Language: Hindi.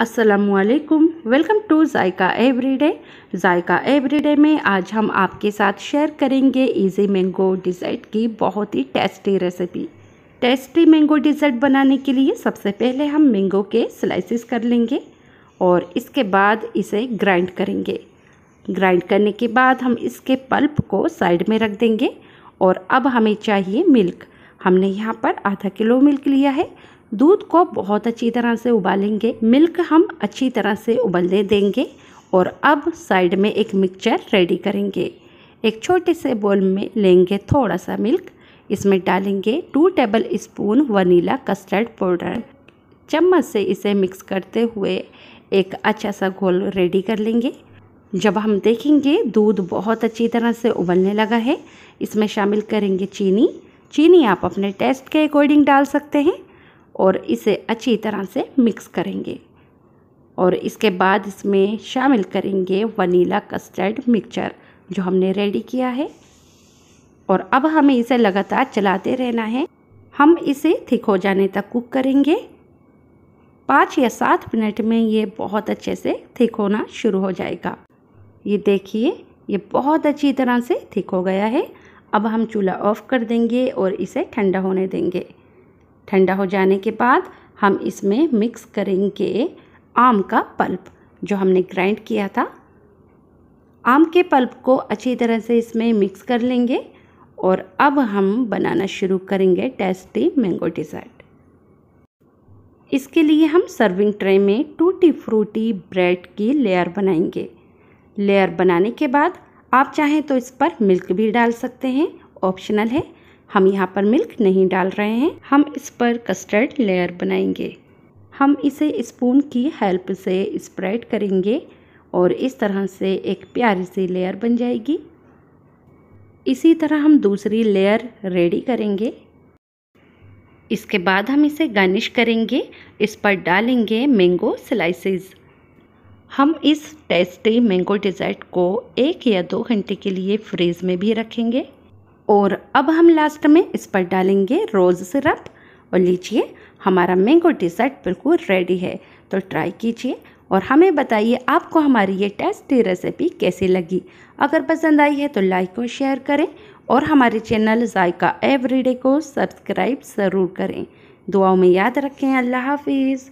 असलकुम welcome to Zaika everyday Zaika everyday में आज हम आपके साथ शेयर करेंगे इजी मैंगो डिज़र्ट की बहुत ही tasty recipe tasty mango dessert बनाने के लिए सबसे पहले हम मैंगो के स्लाइसिस कर लेंगे और इसके बाद इसे ग्राइंड करेंगे ग्राइंड करने के बाद हम इसके पल्प को साइड में रख देंगे और अब हमें चाहिए मिल्क हमने यहाँ पर आधा किलो मिल्क लिया है दूध को बहुत अच्छी तरह से उबालेंगे मिल्क हम अच्छी तरह से उबलने देंगे और अब साइड में एक मिक्सचर रेडी करेंगे एक छोटे से बोल में लेंगे थोड़ा सा मिल्क इसमें डालेंगे two tablespoon vanilla custard powder चम्मच से इसे मिक्स करते हुए एक अच्छा सा घोल रेडी कर लेंगे जब हम देखेंगे दूध बहुत अच्छी तरह से उबलने लगा है इसमें शामिल करेंगे चीनी चीनी आप अपने टेस्ट के अकॉर्डिंग डाल सकते हैं और इसे अच्छी तरह से मिक्स करेंगे और इसके बाद इसमें शामिल करेंगे वनीला कस्टर्ड मिक्सचर जो हमने रेडी किया है और अब हमें इसे लगातार चलाते रहना है हम इसे थिक हो जाने तक कुक करेंगे पाँच या सात मिनट में ये बहुत अच्छे से थिक होना शुरू हो जाएगा ये देखिए ये बहुत अच्छी तरह से थिक हो गया है अब हम चूल्हा ऑफ़ कर देंगे और इसे ठंडा होने देंगे ठंडा हो जाने के बाद हम इसमें मिक्स करेंगे आम का पल्प जो हमने ग्राइंड किया था आम के पल्प को अच्छी तरह से इसमें मिक्स कर लेंगे और अब हम बनाना शुरू करेंगे टेस्टी मैंगो डिज़र्ट इसके लिए हम सर्विंग ट्रे में टूटी फ्रूटी ब्रेड की लेयर बनाएंगे लेयर बनाने के बाद आप चाहें तो इस पर मिल्क भी डाल सकते हैं ऑप्शनल है हम यहाँ पर मिल्क नहीं डाल रहे हैं हम इस पर कस्टर्ड लेयर बनाएंगे हम इसे स्पून की हेल्प से स्प्रेड करेंगे और इस तरह से एक प्यारी सी लेयर बन जाएगी इसी तरह हम दूसरी लेयर रेडी करेंगे इसके बाद हम इसे गार्निश करेंगे इस पर डालेंगे मैंगो स्लाइसेस हम इस टेस्टी मैंगो डिज़र्ट को एक या दो घंटे के लिए फ्रीज़ में भी रखेंगे और अब हम लास्ट में इस पर डालेंगे रोज़ सिरप और लीजिए हमारा मैंगो डिज़र्ट बिल्कुल रेडी है तो ट्राई कीजिए और हमें बताइए आपको हमारी ये टेस्टी रेसिपी कैसी लगी अगर पसंद आई है तो लाइक और शेयर करें और हमारे चैनल जायका एवरीडे को सब्सक्राइब ज़रूर करें दुआओं में याद रखें अल्लाह हाफिज़